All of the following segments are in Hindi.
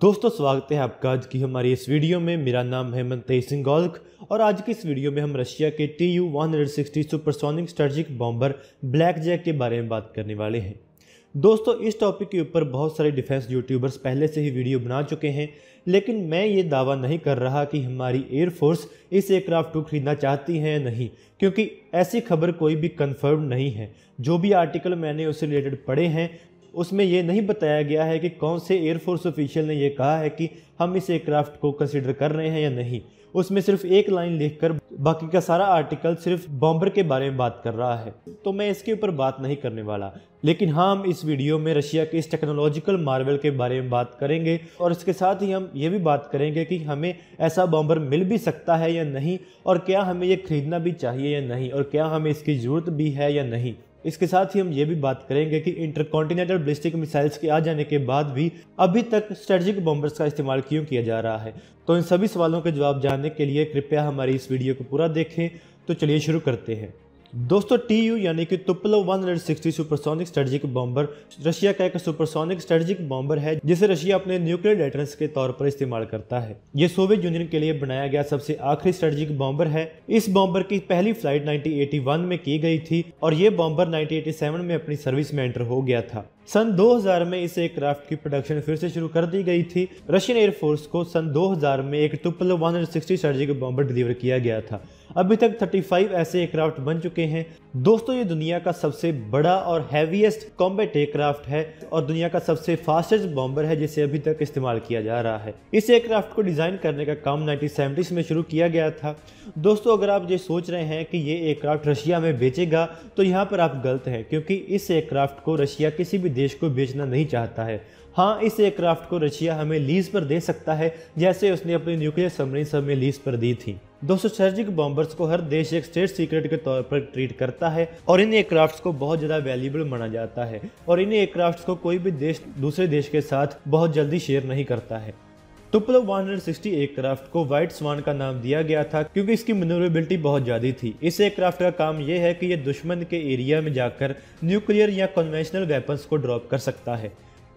दोस्तों स्वागत है आपका आज की हमारी इस वीडियो में मेरा नाम है मनते सिंह गोल्ख और आज की इस वीडियो में हम रशिया के T U one hundred sixty supersonic strategic bomber Black Jack के बारे में बात करने वाले हैं दोस्तों इस टॉपिक के ऊपर बहुत सारे डिफेंस यूट्यूबर्स पहले से ही वीडियो बना चुके हैं लेकिन मैं ये दावा नहीं कर रहा कि हमारी एयरफोर्स इस एयरक्राफ्ट को खरीदना चाहती है या नहीं क्योंकि ऐसी खबर कोई भी कंफर्म नहीं है जो भी आर्टिकल मैंने उससे रिलेटेड पढ़े हैं उसमें यह नहीं बताया गया है कि कौन से एयरफोर्स ऑफिशियल ने यह कहा है कि हम इस एयरक्राफ्ट को कंसिडर कर रहे हैं या नहीं उसमें सिर्फ एक लाइन लिखकर बाकी का सारा आर्टिकल सिर्फ बॉम्बर के बारे में बात कर रहा है तो मैं इसके ऊपर बात नहीं करने वाला लेकिन हाँ हम इस वीडियो में रशिया के इस टेक्नोलॉजिकल मार्वल के बारे में बात करेंगे और इसके साथ ही हम ये भी बात करेंगे कि हमें ऐसा बॉम्बर मिल भी सकता है या नहीं और क्या हमें ये खरीदना भी चाहिए या नहीं और क्या हमें इसकी ज़रूरत भी है या नहीं इसके साथ ही हम ये भी बात करेंगे कि इंटरकॉन्टिनेंटल ब्लिस्टिक मिसाइल्स के आ जाने के बाद भी अभी तक स्ट्रेटजिक बॉम्बर्स का इस्तेमाल क्यों किया जा रहा है तो इन सभी सवालों के जवाब जानने के लिए कृपया हमारी इस वीडियो को पूरा देखें तो चलिए शुरू करते हैं दोस्तों टी यू यानी कि Tupolev 160 supersonic strategic bomber Russia का एक सुपरसोनिक स्ट्रेटजिक बॉम्बर है जिसे रशिया अपने न्यूक्लियर डेटरेंस के तौर पर इस्तेमाल करता है ये सोवियत यूनियन के लिए बनाया गया सबसे आखिरी स्ट्रेटजिक बॉम्बर है इस बॉम्बर की पहली फ्लाइट 1981 में की गई थी और ये बॉम्बर नाइनटीन में अपनी सर्विस में एंटर हो गया था सन 2000 में इस एयरक्राफ्ट की प्रोडक्शन फिर से शुरू कर दी गई थी रशियन एयरफोर्स को सन 2000 में एक तुपल 160 सर्जिकल बॉम्बर डिलीवर किया गया था अभी तक 35 ऐसे एयरक्राफ्ट बन चुके हैं दोस्तों ये दुनिया का सबसे बड़ा और हैवीएस्ट कॉम्बेट एयरक्राफ्ट है और दुनिया का सबसे फास्टेस्ट बॉम्बर है जिसे अभी तक इस्तेमाल किया जा रहा है इस एयरक्राफ्ट को डिज़ाइन करने का काम नाइनटीन में शुरू किया गया था दोस्तों अगर आप ये सोच रहे हैं कि ये एयरक्राफ्ट रशिया में बेचेगा तो यहाँ पर आप गलत हैं क्योंकि इस एयरक्राफ्ट को रशिया किसी भी देश को बेचना नहीं चाहता है हाँ इस एयरक्राफ्ट को रशिया हमें लीज पर दे सकता है जैसे उसने अपनी न्यूक्लियर सबमरीन सब में लीज पर दी थी दोस्तों सर्जिक बॉम्बर्स को हर देश एक स्टेट सीक्रेट के तौर पर ट्रीट करता है और इन एयरक्राफ्ट को बहुत ज़्यादा वैल्यूबल माना जाता है और इन एयरक्राफ्ट को कोई भी देश दूसरे देश के साथ बहुत जल्दी शेयर नहीं करता है टुपलो 160 एयरक्राफ्ट को व्हाइट स्वान का नाम दिया गया था क्योंकि इसकी मनोरेबिलिटी बहुत ज़्यादा थी इस एयरक्राफ्ट का काम यह है कि यह दुश्मन के एरिया में जाकर न्यूक्लियर या कन्वेंशनल वेपन्स को ड्रॉप कर सकता है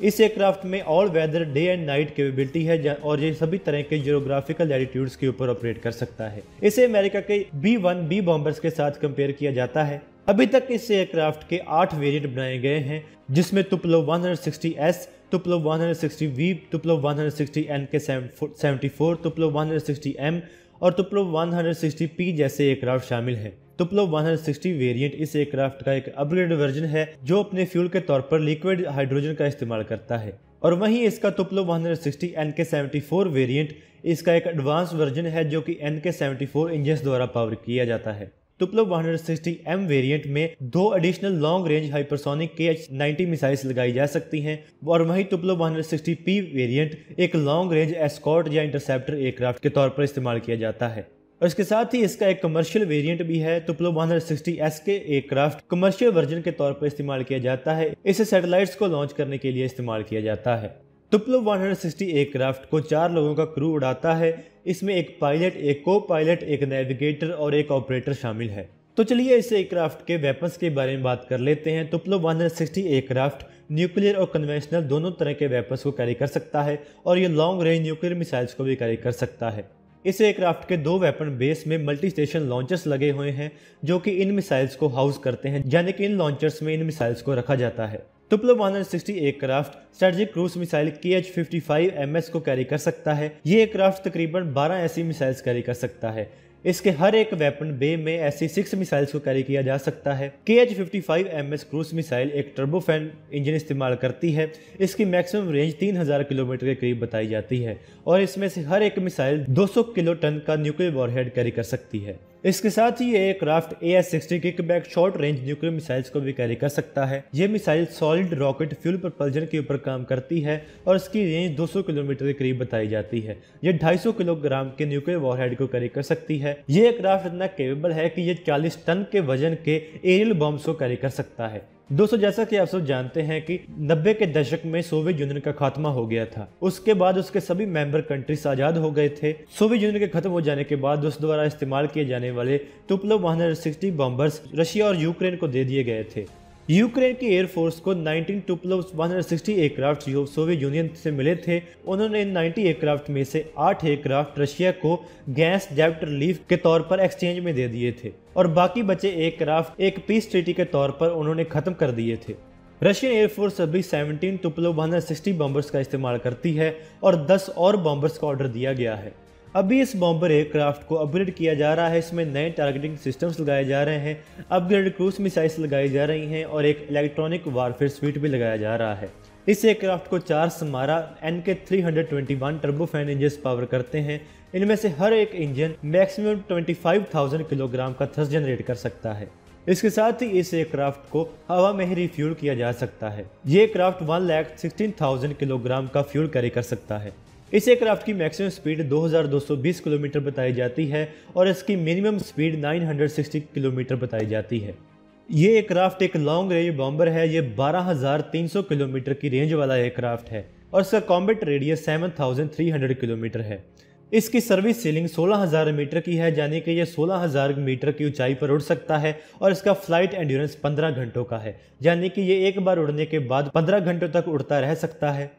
इस एयरक्राफ्ट में all weather day and night capability है और ये सभी तरह के जियोग्राफिकल एटीट्यूड्स के ऊपर ऑपरेट कर सकता है इसे अमेरिका के बी वन बी बॉम्बर्स के साथ कंपेयर किया जाता है अभी तक इस एयरक्राफ्ट के आठ वेरिएंट बनाए गए हैं जिसमें तुपलो 160S, तुपलो 160V, तुपलो 160N के 74, तुपलो 160M, और तुपलोव 160P जैसे एयरक्राफ्ट शामिल हैं तुपलोव 160 वेरिएंट इस एयरक्राफ्ट का एक अपग्रेड वर्जन है जो अपने फ्यूल के तौर पर लिक्विड हाइड्रोजन का इस्तेमाल करता है और वहीं इसका Tupolev 160 N K seventy variant इसका एक एडवांस वर्जन है जो कि एन के सेवेंटी इंजन द्वारा पावर किया जाता है वन 160M वेरिएंट में दो additional long range hypersonic K H ninety missiles लगाई जा सकती हैं और वहीं वन पी वेरिएंट एक लॉन्ग रेंज एस्कॉर्ट या इंटरसेप्टर एयरक्राफ्ट के तौर पर इस्तेमाल किया जाता है और इसके साथ ही इसका एक कमर्शियल वेरिएंट भी है वन 160S के एयरक्राफ्ट कमर्शियल वर्जन के तौर पर इस्तेमाल किया जाता है इसे सैटेलाइट्स को लॉन्च करने के लिए इस्तेमाल किया जाता है तुपलो 160 एयरक्राफ्ट को चार लोगों का क्रू उड़ाता है इसमें एक पायलट एक को पायलट एक नेविगेटर और एक ऑपरेटर शामिल है तो चलिए इस एयरक्राफ्ट के वेपन्स के बारे में बात कर लेते हैं तुपलो 160 एयरक्राफ्ट न्यूक्लियर और कन्वेंशनल दोनों तरह के वेपन्स को कैरी कर सकता है और ये लॉन्ग रेंज न्यूक्लियर मिसाइल्स को भी कैरी कर सकता है इस एयरक्राफ्ट के दो वेपन बेस में मल्टी स्टेशन लॉन्चर्स लगे हुए हैं जो कि इन मिसाइल्स को हाउस करते हैं यानी कि इन लॉन्चर्स में इन मिसाइल्स को रखा जाता है Tupolev 160 aircraft strategic cruise missile K H fifty को कैरी कर सकता है ये एयरक्राफ्ट तकरीबन 12 ऐसी मिसाइल्स कैरी कर सकता है इसके हर एक वेपन बे में ऐसी सिक्स मिसाइल्स को कैरी किया जा सकता है K H fifty five M S cruise missile एक टर्बोफैन इंजन इस्तेमाल करती है इसकी मैक्सिमम रेंज 3000 किलोमीटर के करीब बताई जाती है और इसमें से हर एक मिसाइल 200 किलो टन का न्यूक्लियर वॉरहेड कैरी कर सकती है इसके साथ ही ये aircraft A S sixty kickback short range nuclear missiles को भी कैरी कर सकता है ये missile solid rocket fuel propulsion के ऊपर काम करती है और इसकी रेंज 200 किलोमीटर के करीब बताई जाती है ये 250 किलोग्राम के न्यूक्लियर वॉरहेड को कैरी कर सकती है ये एयरक्राफ्ट इतना केपेबल है कि ये चालीस टन के वजन के एरियल बॉम्ब्स को कैरी कर सकता है दोस्तों जैसा कि आप सब जानते हैं कि 90 के दशक में सोवियत यूनियन का खात्मा हो गया था उसके बाद उसके सभी मेंबर कंट्रीज आजाद हो गए थे सोवियत यूनियन के खत्म हो जाने के बाद उस द्वारा इस्तेमाल किए जाने वाले टुपलो वन बॉम्बर्स रशिया और यूक्रेन को दे दिए गए थे यूक्रेन की एयरफोर्स को 19 टुपलोव 160 एयरक्राफ्ट जो सोवियत यूनियन से मिले थे उन्होंने इन 90 एयरक्राफ्ट में से 8 एयरक्राफ्ट रशिया को गैस डेप्ट रिलीफ के तौर पर एक्सचेंज में दे दिए थे और बाकी बचे एयरक्राफ्ट एक पीस ट्रीटी के तौर पर उन्होंने खत्म कर दिए थे रशियन एयरफोर्स अभी 17 टुपलो 160 बॉम्बर्स का इस्तेमाल करती है और 10 और बॉम्बर्स का ऑर्डर दिया गया है अभी इस बॉम्बर एयरक्राफ्ट को अपग्रेड किया जा रहा है इसमें नए टारगेटिंग सिस्टम्स लगाए जा रहे हैं अपग्रेड क्रूज मिसाइल्स लगाई जा रही हैं और एक इलेक्ट्रॉनिक वारफेयर स्वीट भी लगाया जा रहा है इस एयरक्राफ्ट को चार Samara N K three hundred twenty one turbofan engine power करते हैं इनमें से हर एक engine maximum twenty five thousand kilogram का थ्रस्ट जनरेट कर सकता है इसके साथ ही इस एयरक्राफ्ट को हवा में ही रिफ्यूल किया जा सकता है ये aircraft one lakh sixteen thousand kilogram का फ्यूल कैरी कर सकता है इस एयरक्राफ्ट की मैक्सिमम स्पीड 2220 किलोमीटर बताई जाती है और इसकी मिनिमम स्पीड 960 किलोमीटर बताई जाती है ये एयरक्राफ्ट एक लॉन्ग रेंज बॉम्बर है ये 12,300 किलोमीटर की रेंज वाला एयरक्राफ्ट है और इसका कॉम्बेट रेडियस सेवन किलोमीटर है इसकी सर्विस सीलिंग 16,000 मीटर की है यानी कि यह 16,000 मीटर की ऊंचाई पर उड़ सकता है और इसका फ्लाइट एंड्योरेंस 15 घंटों का है यानी कि ये एक बार उड़ने के बाद 15 घंटों तक उड़ता रह सकता है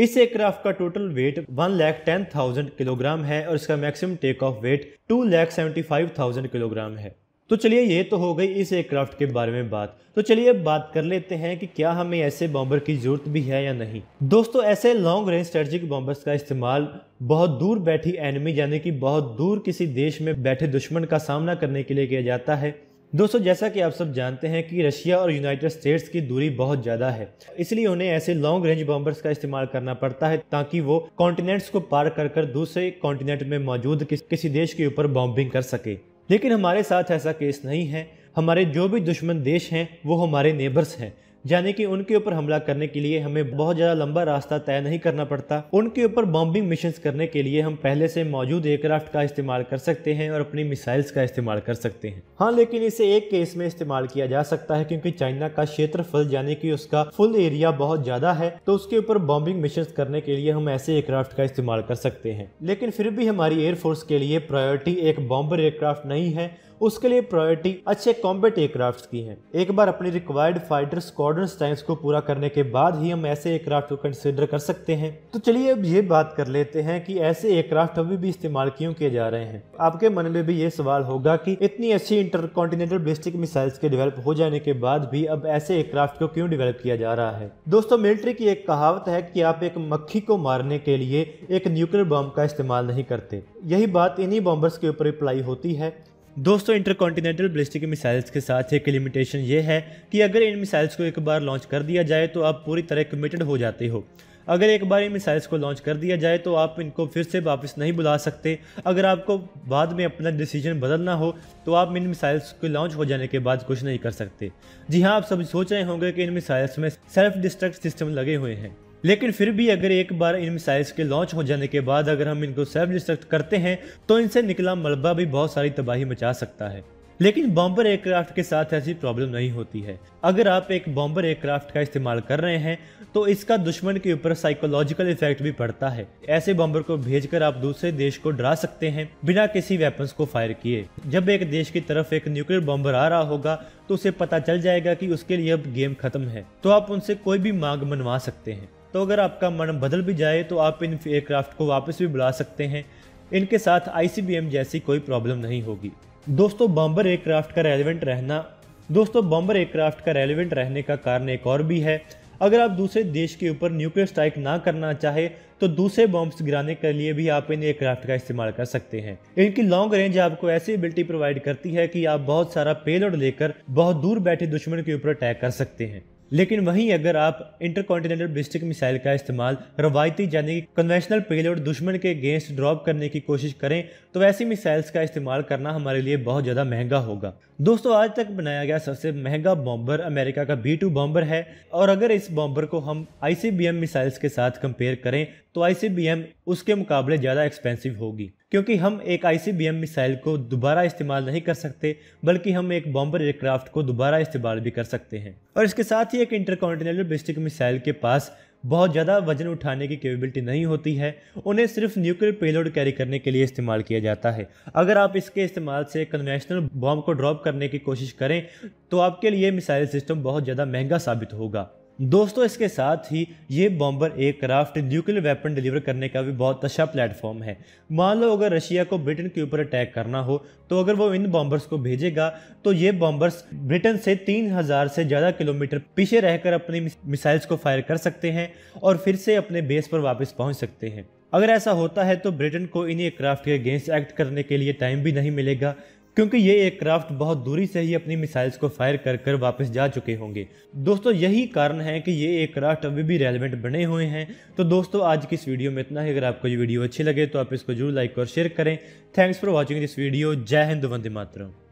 इस एयरक्राफ्ट का total weight one lakh ten thousand kilogram है और इसका maximum take off weight two lakh seventy five thousand kilogram है तो चलिए ये तो हो गई इस एयरक्राफ्ट के बारे में बात तो चलिए अब बात कर लेते हैं कि क्या हमें ऐसे बॉम्बर की ज़रूरत भी है या नहीं दोस्तों ऐसे लॉन्ग रेंज स्ट्रेटजिक बॉम्बर्स का इस्तेमाल बहुत दूर बैठी एनिमी यानी कि बहुत दूर किसी देश में बैठे दुश्मन का सामना करने के लिए किया जाता है दोस्तों जैसा कि आप सब जानते हैं कि रशिया और यूनाइटेड स्टेट्स की दूरी बहुत ज़्यादा है इसलिए उन्हें ऐसे लॉन्ग रेंज बॉम्बर्स का इस्तेमाल करना पड़ता है ताकि वो कॉन्टिनेंट्स को पार कर कर दूसरे कॉन्टिनेंट में मौजूद किस, किसी देश के ऊपर बॉम्बिंग कर सके लेकिन हमारे साथ ऐसा केस नहीं है हमारे जो भी दुश्मन देश हैं वो हमारे नेबर्स हैं यानी कि उनके ऊपर हमला करने के लिए हमें बहुत ज़्यादा लंबा रास्ता तय नहीं करना पड़ता उनके ऊपर बॉम्बिंग मिशन करने के लिए हम पहले से मौजूद एयरक्राफ्ट का इस्तेमाल कर सकते हैं और अपनी मिसाइल्स का इस्तेमाल कर सकते हैं हाँ लेकिन इसे एक केस में इस्तेमाल किया जा सकता है क्योंकि चाइना का क्षेत्रफल यानी कि उसका फुल एरिया बहुत ज़्यादा है तो उसके ऊपर बॉम्बिंग मिशन करने के लिए हम ऐसे एयरक्राफ्ट का इस्तेमाल कर सकते हैं लेकिन फिर भी हमारी एयरफोर्स के लिए प्रायोरिटी एक बॉम्बर एयरक्राफ्ट नहीं है उसके लिए प्रायोरिटी अच्छे कॉम्बेट एयरक्राफ्ट की है एक बार अपनी रिक्वायर्ड फाइटर स्क्वाडन टाइम्स को पूरा करने के बाद ही हम ऐसे एयरक्राफ्ट को कंसिडर कर सकते हैं तो चलिए अब ये बात कर लेते हैं की ऐसे एयरक्राफ्ट अभी भी इस्तेमाल क्यों किए जा रहे हैं आपके मन में भी ये सवाल होगा की इतनी अच्छी इंटरकॉन्टिनेंटल बेस्टिक मिसाइल्स के डेवलप हो जाने के बाद भी अब ऐसे एयरक्राफ्ट को क्यों डेवलप किया जा रहा है दोस्तों मिलिट्री की एक कहावत है कि आप एक मक्खी को मारने के लिए एक न्यूक्लियर बॉम्ब का इस्तेमाल नहीं करते यही बात इन्हीं बॉम्बर्स के ऊपर अप्लाई होती है दोस्तों इंटरकॉन्टिनेंटल बलिस्टिक मिसाइल्स के साथ एक लिमिटेशन ये है कि अगर इन मिसाइल्स को एक बार लॉन्च कर दिया जाए तो आप पूरी तरह कमिटेड हो जाते हो अगर एक बार इन मिसाइल्स को लॉन्च कर दिया जाए तो आप इनको फिर से वापस नहीं बुला सकते अगर आपको बाद में अपना डिसीजन बदलना हो तो आप इन मिसाइल्स के लॉन्च हो जाने के बाद कुछ नहीं कर सकते जी हाँ आप सभी सोच रहे होंगे कि इन मिसाइल्स में सेल्फ डिस्ट्रक्ट सिस्टम लगे हुए हैं लेकिन फिर भी अगर एक बार इन मिसाइल्स के लॉन्च हो जाने के बाद अगर हम इनको सेल्फ डिस्ट्रक्ट करते हैं तो इनसे निकला मलबा भी बहुत सारी तबाही मचा सकता है लेकिन बॉम्बर एयरक्राफ्ट के साथ ऐसी प्रॉब्लम नहीं होती है अगर आप एक बॉम्बर एयरक्राफ्ट का इस्तेमाल कर रहे हैं तो इसका दुश्मन के ऊपर साइकोलॉजिकल इफेक्ट भी पड़ता है ऐसे बॉम्बर को भेजकर आप दूसरे देश को डरा सकते हैं बिना किसी वेपन्स को फायर किए जब एक देश की तरफ एक न्यूक्लियर बॉम्बर आ रहा होगा तो उसे पता चल जाएगा कि उसके लिए अब गेम खत्म है तो आप उनसे कोई भी मांग मनवा सकते हैं तो अगर आपका मन बदल भी जाए तो आप इन एयरक्राफ्ट को वापस भी बुला सकते हैं इनके साथ आई जैसी कोई प्रॉब्लम नहीं होगी दोस्तों बॉम्बर एयरक्राफ्ट का रेलिवेंट रहना दोस्तों बॉम्बर एयरक्राफ्ट का रेलिवेंट रहने का कारण एक और भी है अगर आप दूसरे देश के ऊपर न्यूक्लियर स्ट्राइक ना करना चाहे तो दूसरे बॉम्ब्स गिराने के लिए भी आप इन एयरक्राफ्ट का इस्तेमाल कर सकते हैं इनकी लॉन्ग रेंज आपको ऐसी एबिलिटी प्रोवाइड करती है कि आप बहुत सारा पेलोड लेकर बहुत दूर बैठे दुश्मन के ऊपर अटैक कर सकते हैं लेकिन वहीं अगर आप इंटरकॉन्टिनेंटल बिस्टिक मिसाइल का इस्तेमाल रवायती यानी कि कन्वेंशनल पेलोड दुश्मन के अगेंस्ट ड्रॉप करने की कोशिश करें तो ऐसी मिसाइल्स का इस्तेमाल करना हमारे लिए बहुत ज़्यादा महंगा होगा दोस्तों आज तक बनाया गया सबसे महंगा बॉम्बर अमेरिका का बी टू बॉम्बर है और अगर इस बॉम्बर को हम आई मिसाइल्स के साथ कंपेयर करें तो आई उसके मुकाबले ज़्यादा एक्सपेंसिव होगी क्योंकि हम एक आईसीबीएम मिसाइल को दोबारा इस्तेमाल नहीं कर सकते बल्कि हम एक बॉम्बर एयरक्राफ्ट को दोबारा इस्तेमाल भी कर सकते हैं और इसके साथ ही एक इंटरकॉन्टिनेंटल बेस्टिक मिसाइल के पास बहुत ज़्यादा वजन उठाने की कैपेबिलिटी नहीं होती है उन्हें सिर्फ न्यूक्लियर पेलोड कैरी करने के लिए इस्तेमाल किया जाता है अगर आप इसके इस्तेमाल से कन्वेंशनल बॉम्ब को ड्रॉप करने की कोशिश करें तो आपके लिए मिसाइल सिस्टम बहुत ज़्यादा महंगा साबित होगा दोस्तों इसके साथ ही ये bomber aircraft nuclear weapon deliver करने का भी बहुत अच्छा प्लेटफॉर्म है मान लो अगर रशिया को ब्रिटेन के ऊपर अटैक करना हो तो अगर वो इन बॉम्बर्स को भेजेगा तो ये बॉम्बर्स ब्रिटेन से 3000 से ज़्यादा किलोमीटर पीछे रहकर अपनी मिसाइल्स को फायर कर सकते हैं और फिर से अपने बेस पर वापस पहुंच सकते हैं अगर ऐसा होता है तो ब्रिटेन को इन एयरक्राफ्ट के अगेंस्ट एक्ट करने के लिए टाइम भी नहीं मिलेगा क्योंकि ये एयरक्राफ्ट बहुत दूरी से ही अपनी मिसाइल्स को फायर कर कर वापस जा चुके होंगे दोस्तों यही कारण है कि ये एयरक्राफ्ट अभी भी रेलिवेंट बने हुए हैं तो दोस्तों आज की इस वीडियो में इतना ही अगर आपको ये वीडियो अच्छी लगे तो आप इसको जरूर लाइक और शेयर करें thanks for watching this video जय हिंद वंदे मातरम